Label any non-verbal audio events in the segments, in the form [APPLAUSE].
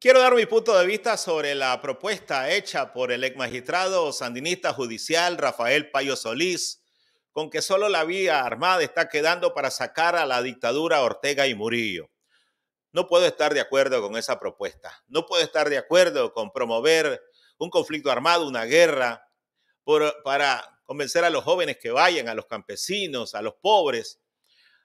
Quiero dar mi punto de vista sobre la propuesta hecha por el ex magistrado sandinista judicial Rafael Payo Solís, con que solo la vía armada está quedando para sacar a la dictadura Ortega y Murillo. No puedo estar de acuerdo con esa propuesta. No puedo estar de acuerdo con promover un conflicto armado, una guerra, para convencer a los jóvenes que vayan, a los campesinos, a los pobres,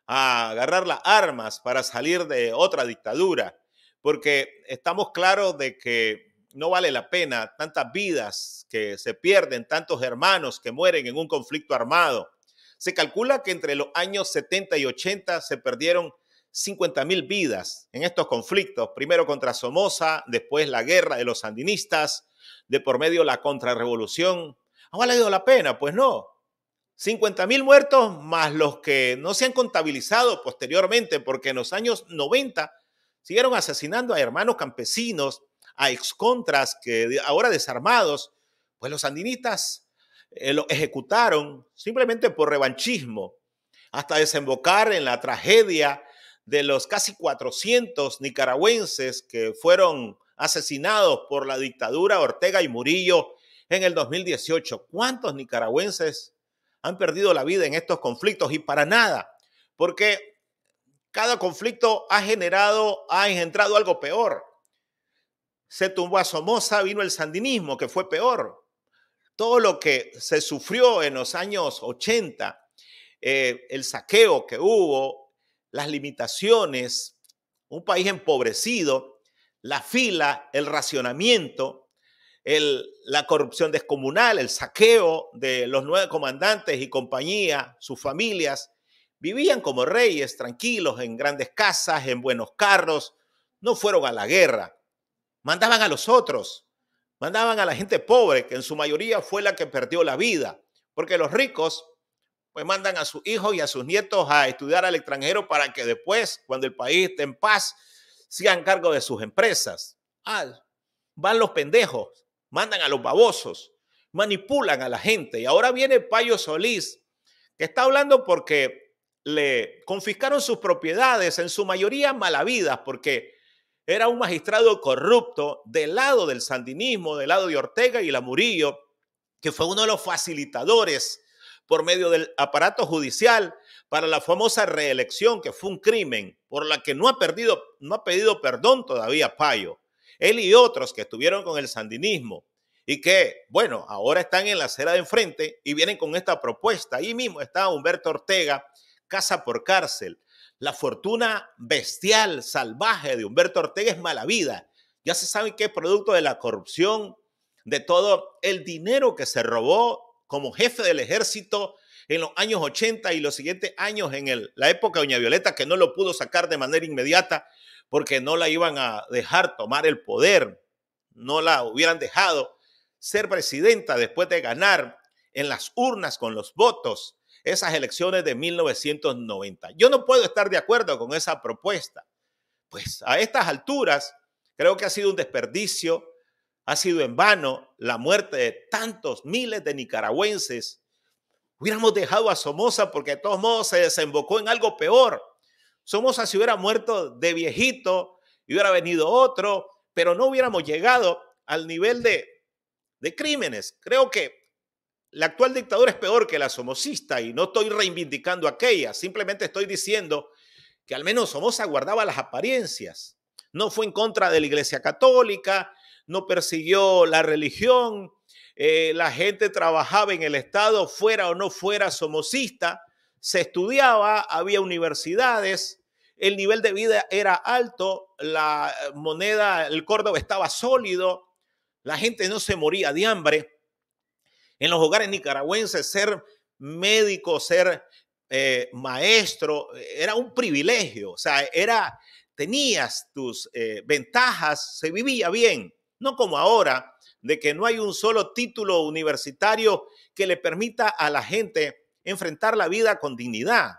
a agarrar las armas para salir de otra dictadura porque estamos claros de que no vale la pena tantas vidas que se pierden, tantos hermanos que mueren en un conflicto armado. Se calcula que entre los años 70 y 80 se perdieron 50 mil vidas en estos conflictos, primero contra Somoza, después la guerra de los sandinistas, de por medio la contrarrevolución. ¿Ha valido la pena? Pues no. 50 mil muertos más los que no se han contabilizado posteriormente, porque en los años 90 Siguieron asesinando a hermanos campesinos, a excontras que ahora desarmados, pues los andinistas eh, lo ejecutaron simplemente por revanchismo, hasta desembocar en la tragedia de los casi 400 nicaragüenses que fueron asesinados por la dictadura Ortega y Murillo en el 2018. ¿Cuántos nicaragüenses han perdido la vida en estos conflictos? Y para nada, porque cada conflicto ha generado, ha engendrado algo peor. Se tumbó a Somoza, vino el sandinismo, que fue peor. Todo lo que se sufrió en los años 80, eh, el saqueo que hubo, las limitaciones, un país empobrecido, la fila, el racionamiento, la corrupción descomunal, el saqueo de los nueve comandantes y compañía, sus familias, Vivían como reyes, tranquilos, en grandes casas, en buenos carros. No fueron a la guerra. Mandaban a los otros. Mandaban a la gente pobre, que en su mayoría fue la que perdió la vida. Porque los ricos, pues mandan a sus hijos y a sus nietos a estudiar al extranjero para que después, cuando el país esté en paz, sigan cargo de sus empresas. Ah, van los pendejos, mandan a los babosos, manipulan a la gente. Y ahora viene Payo Solís, que está hablando porque le confiscaron sus propiedades, en su mayoría malavidas, porque era un magistrado corrupto del lado del sandinismo, del lado de Ortega y la Murillo, que fue uno de los facilitadores por medio del aparato judicial para la famosa reelección, que fue un crimen por la que no ha, perdido, no ha pedido perdón todavía Payo. Él y otros que estuvieron con el sandinismo y que, bueno, ahora están en la acera de enfrente y vienen con esta propuesta. Ahí mismo está Humberto Ortega, casa por cárcel. La fortuna bestial, salvaje de Humberto Ortega es mala vida. Ya se sabe que es producto de la corrupción, de todo el dinero que se robó como jefe del ejército en los años 80 y los siguientes años en la época de Doña Violeta, que no lo pudo sacar de manera inmediata porque no la iban a dejar tomar el poder, no la hubieran dejado ser presidenta después de ganar en las urnas con los votos esas elecciones de 1990. Yo no puedo estar de acuerdo con esa propuesta. Pues a estas alturas creo que ha sido un desperdicio, ha sido en vano la muerte de tantos miles de nicaragüenses. Hubiéramos dejado a Somoza porque de todos modos se desembocó en algo peor. Somoza si hubiera muerto de viejito y hubiera venido otro, pero no hubiéramos llegado al nivel de, de crímenes. Creo que la actual dictadura es peor que la somocista y no estoy reivindicando aquella, simplemente estoy diciendo que al menos Somoza guardaba las apariencias. No fue en contra de la Iglesia Católica, no persiguió la religión, eh, la gente trabajaba en el Estado, fuera o no fuera somocista, se estudiaba, había universidades, el nivel de vida era alto, la moneda, el Córdoba estaba sólido, la gente no se moría de hambre en los hogares nicaragüenses ser médico, ser eh, maestro, era un privilegio, o sea, era, tenías tus eh, ventajas, se vivía bien, no como ahora, de que no hay un solo título universitario que le permita a la gente enfrentar la vida con dignidad.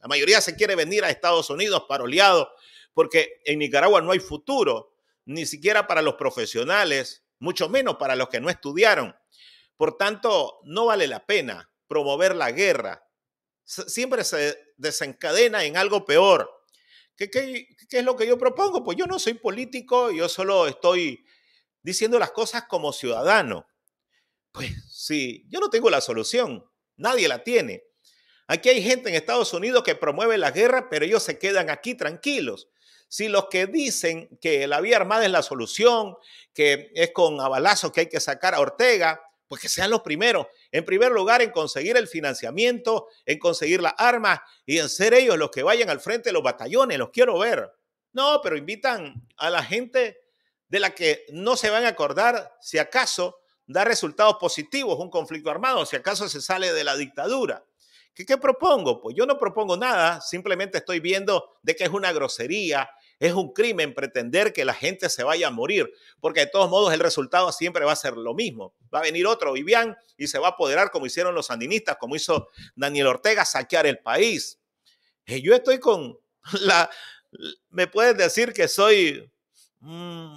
La mayoría se quiere venir a Estados Unidos paroleado porque en Nicaragua no hay futuro, ni siquiera para los profesionales, mucho menos para los que no estudiaron. Por tanto, no vale la pena promover la guerra. Siempre se desencadena en algo peor. ¿Qué, es lo que yo propongo? Pues yo no soy político, yo solo estoy diciendo las cosas como ciudadano. Pues sí, yo no tengo la solución, nadie la tiene. Aquí hay gente en Estados Unidos que promueve la guerra, pero ellos se quedan aquí tranquilos. Si los que dicen que la vía armada es la solución, que es con abalazos que hay que sacar a Ortega, pues que sean los primeros, en primer lugar, en conseguir el financiamiento, en conseguir las armas y en ser ellos los que vayan al frente de los batallones, los quiero ver. No, pero invitan a la gente de la que no se van a acordar si acaso da resultados positivos un conflicto armado, si acaso se sale de la dictadura. ¿Qué, propongo? Pues yo no propongo nada, simplemente estoy viendo de que es una grosería, es un crimen pretender que la gente se vaya a morir, porque de todos modos el resultado siempre va a ser lo mismo. Va a venir otro Vivian y se va a apoderar como hicieron los sandinistas, como hizo Daniel Ortega, saquear el país. Eh, yo estoy con [LAUGHS] la... Me puedes decir que soy mm,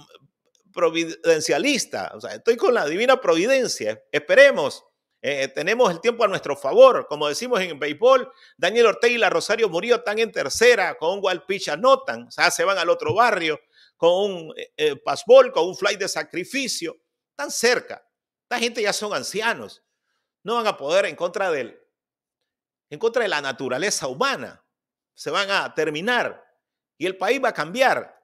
providencialista, o sea, estoy con la divina providencia. Esperemos eh, eh, tenemos el tiempo a nuestro favor. Como decimos en béisbol, Daniel Ortega y la Rosario Murillo están en tercera, con un wild pitch anotan, o sea, se van al otro barrio con un pasbol, eh, con un fly de sacrificio. Están cerca. Esta gente ya son ancianos. No van a poder en contra del, en contra de la naturaleza humana. Se van a terminar y el país va a cambiar.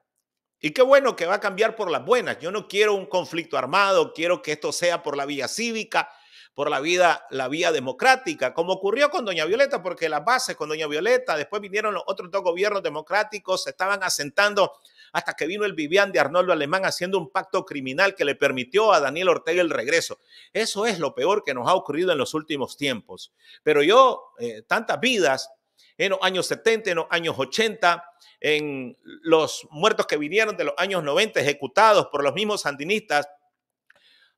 Y qué bueno que va a cambiar por las buenas. Yo no quiero un conflicto armado, quiero que esto sea por la vía cívica, por la vida, la vía democrática, como ocurrió con Doña Violeta, porque las bases con Doña Violeta, después vinieron los otros dos gobiernos democráticos, se estaban asentando hasta que vino el Vivian de Arnoldo Alemán haciendo un pacto criminal que le permitió a Daniel Ortega el regreso. Eso es lo peor que nos ha ocurrido en los últimos tiempos. Pero yo, eh, tantas vidas en los años 70, en los años 80, en los muertos que vinieron de los años 90 ejecutados por los mismos sandinistas,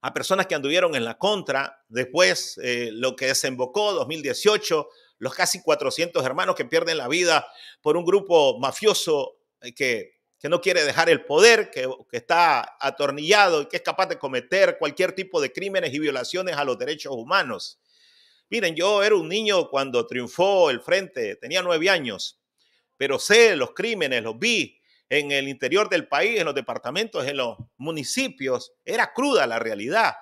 a personas que anduvieron en la contra, después eh, lo que desembocó 2018, los casi 400 hermanos que pierden la vida por un grupo mafioso eh, que, no quiere dejar el poder, que, que está atornillado y que es capaz de cometer cualquier tipo de crímenes y violaciones a los derechos humanos. Miren, yo era un niño cuando triunfó el Frente, tenía nueve años, pero sé los crímenes, los vi, en el interior del país, en los departamentos, en los municipios, era cruda la realidad.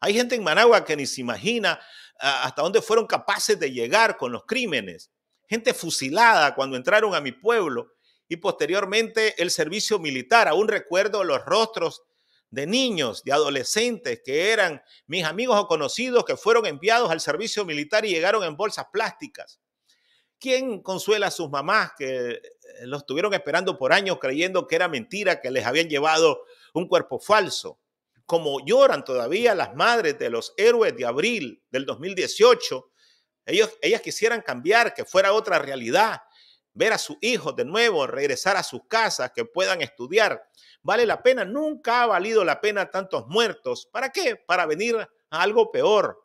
Hay gente en Managua que ni se imagina ah, hasta dónde fueron capaces de llegar con los crímenes. Gente fusilada cuando entraron a mi pueblo y posteriormente el servicio militar. Aún recuerdo los rostros de niños, de adolescentes que eran mis amigos o conocidos que fueron enviados al servicio militar y llegaron en bolsas plásticas. ¿Quién consuela a sus mamás que eh, los tuvieron esperando por años creyendo que era mentira, que les habían llevado un cuerpo falso. Como lloran todavía las madres de los héroes de abril del 2018, ellos, ellas quisieran cambiar, que fuera otra realidad, ver a sus hijos de nuevo, regresar a sus casas, que puedan estudiar. Vale la pena, nunca ha valido la pena tantos muertos. ¿Para qué? Para venir a algo peor,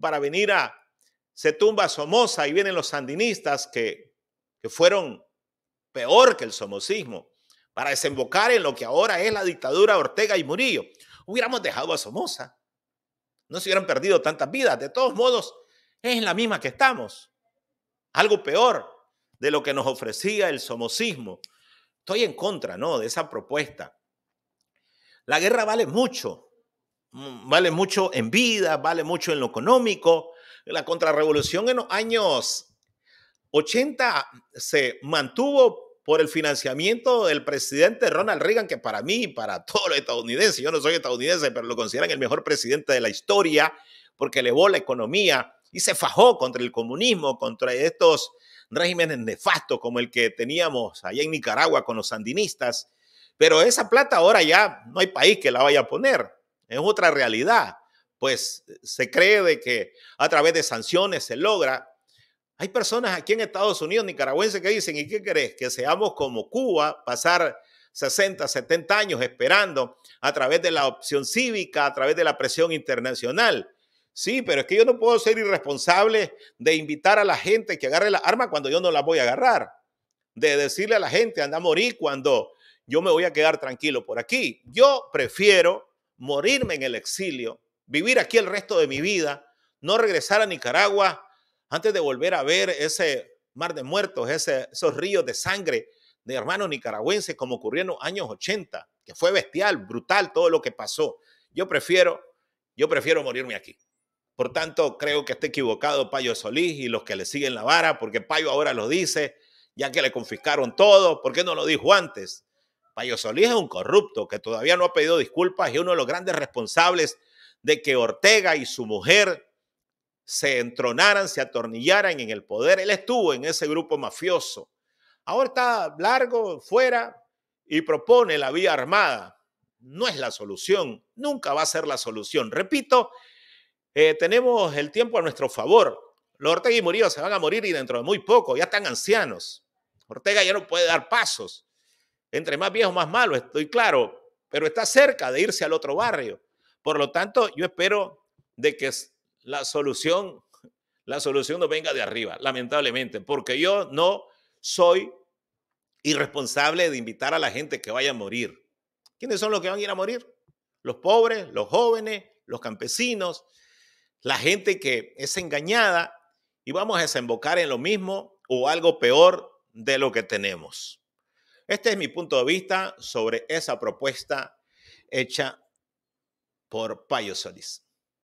para venir a... Se tumba Somoza y vienen los sandinistas que, que fueron peor que el somocismo, para desembocar en lo que ahora es la dictadura Ortega y Murillo. Hubiéramos dejado a Somoza. No se hubieran perdido tantas vidas. De todos modos, es la misma que estamos. Algo peor de lo que nos ofrecía el somocismo. Estoy en contra, ¿no? De esa propuesta. La guerra vale mucho. Mm, vale mucho en vida, vale mucho en lo económico. La contrarrevolución en los años 80 se mantuvo por el financiamiento del presidente Ronald Reagan, que para mí, para [LAUGHS] todos los estadounidenses, yo no soy estadounidense, pero lo consideran el mejor presidente de la historia, porque elevó la economía y se fajó contra el comunismo, contra estos regímenes nefastos como el que teníamos allá en Nicaragua con los sandinistas. Pero esa plata ahora ya no hay país que la vaya a poner, es otra realidad. Pues eh, se cree que a través de sanciones se logra, hay personas aquí en Estados Unidos, nicaragüenses, que dicen, ¿y qué crees Que seamos como Cuba, pasar 60, 70 años esperando a través de la opción cívica, a través de la presión internacional. Sí, pero es que yo no puedo ser irresponsable de invitar a la gente que agarre la arma cuando yo no la voy a agarrar, de decirle a la gente, anda a morir cuando yo me voy a quedar tranquilo por aquí. Yo prefiero morirme en el exilio, vivir aquí el resto de mi vida, no regresar a Nicaragua antes de volver a ver ese mar de muertos, esos ríos de sangre de hermanos nicaragüenses como ocurrieron en los años 80, que fue bestial, brutal todo lo que pasó. Yo prefiero, yo prefiero morirme aquí. Por tanto, creo que está equivocado Payo Solís y los que le siguen la vara, porque Payo ahora lo dice, ya que le confiscaron todo, ¿por qué no lo dijo antes? Payo Solís es un corrupto que todavía no ha pedido disculpas y uno de los grandes responsables de que Ortega y su mujer se entronaran, se atornillaran en el poder. Él estuvo en ese grupo mafioso. Ahora está largo, fuera, y propone la vía armada. No es la solución, nunca va a ser la solución. Repito, eh, tenemos el tiempo a nuestro favor. Los Ortega y Murillo se van a morir y dentro de muy poco, ya están ancianos. Ortega ya no puede dar pasos. Entre más viejo, más malo, estoy claro, pero está cerca de irse al otro barrio. Por lo tanto, yo espero de que la solución, la solución no venga de arriba, lamentablemente, porque yo no soy irresponsable de invitar a la gente que vaya a morir. ¿Quiénes son los que van a ir a morir? Los pobres, los jóvenes, los campesinos, la gente que es engañada y vamos a desembocar en lo mismo o algo peor de lo que tenemos. Este es mi punto de vista sobre esa propuesta hecha por Payo Solís.